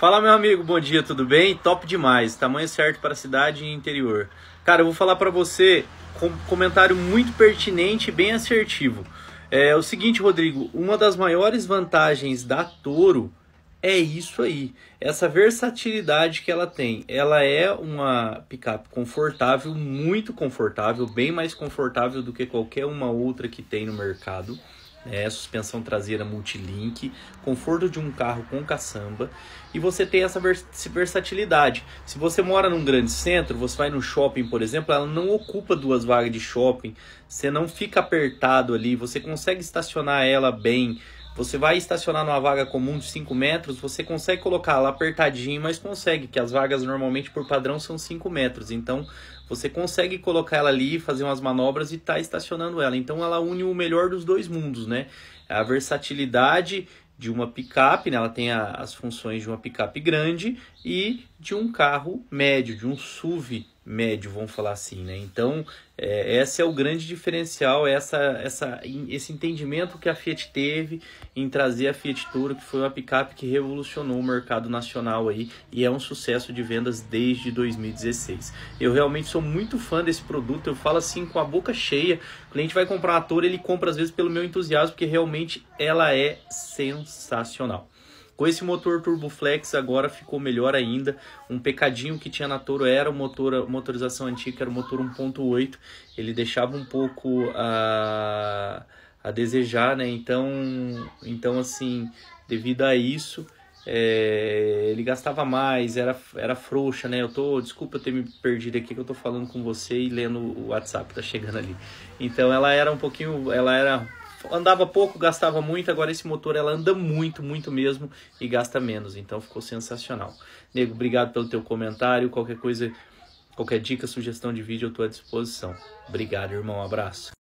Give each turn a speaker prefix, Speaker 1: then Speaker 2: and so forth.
Speaker 1: Fala, meu amigo, bom dia, tudo bem? Top demais, tamanho certo para cidade e interior. Cara, eu vou falar para você com um comentário muito pertinente e bem assertivo. É o seguinte, Rodrigo, uma das maiores vantagens da Toro é isso aí, essa versatilidade que ela tem. Ela é uma picape confortável, muito confortável, bem mais confortável do que qualquer uma outra que tem no mercado é, suspensão traseira multilink, conforto de um carro com caçamba e você tem essa vers versatilidade. Se você mora num grande centro, você vai no shopping, por exemplo, ela não ocupa duas vagas de shopping, você não fica apertado ali, você consegue estacionar ela bem, você vai estacionar numa vaga comum de 5 metros, você consegue colocar lá apertadinho, mas consegue, que as vagas normalmente por padrão são 5 metros. Então você consegue colocar ela ali, fazer umas manobras e tá estacionando ela. Então ela une o melhor dos dois mundos, né? É a versatilidade de uma picape, né? ela tem a, as funções de uma picape grande e de um carro médio, de um SUV médio, vamos falar assim, né? Então, é, esse é o grande diferencial, essa, essa, esse entendimento que a Fiat teve em trazer a Fiat Toro, que foi uma picape que revolucionou o mercado nacional aí e é um sucesso de vendas desde 2016. Eu realmente sou muito fã desse produto, eu falo assim com a boca cheia, o cliente vai comprar a Toro, ele compra às vezes pelo meu entusiasmo, porque realmente ela é sensacional. Com esse motor Turboflex agora ficou melhor ainda. Um pecadinho que tinha na Toro era o motor, a motorização antiga, era o motor 1.8. Ele deixava um pouco a, a desejar, né? Então, então assim, devido a isso, é, ele gastava mais, era, era frouxa, né? Eu tô, desculpa eu ter me perdido aqui que eu tô falando com você e lendo o WhatsApp tá chegando ali. Então ela era um pouquinho, ela era andava pouco, gastava muito, agora esse motor ela anda muito, muito mesmo e gasta menos, então ficou sensacional. Nego, obrigado pelo teu comentário, qualquer coisa, qualquer dica, sugestão de vídeo eu estou à disposição. Obrigado, irmão, um abraço.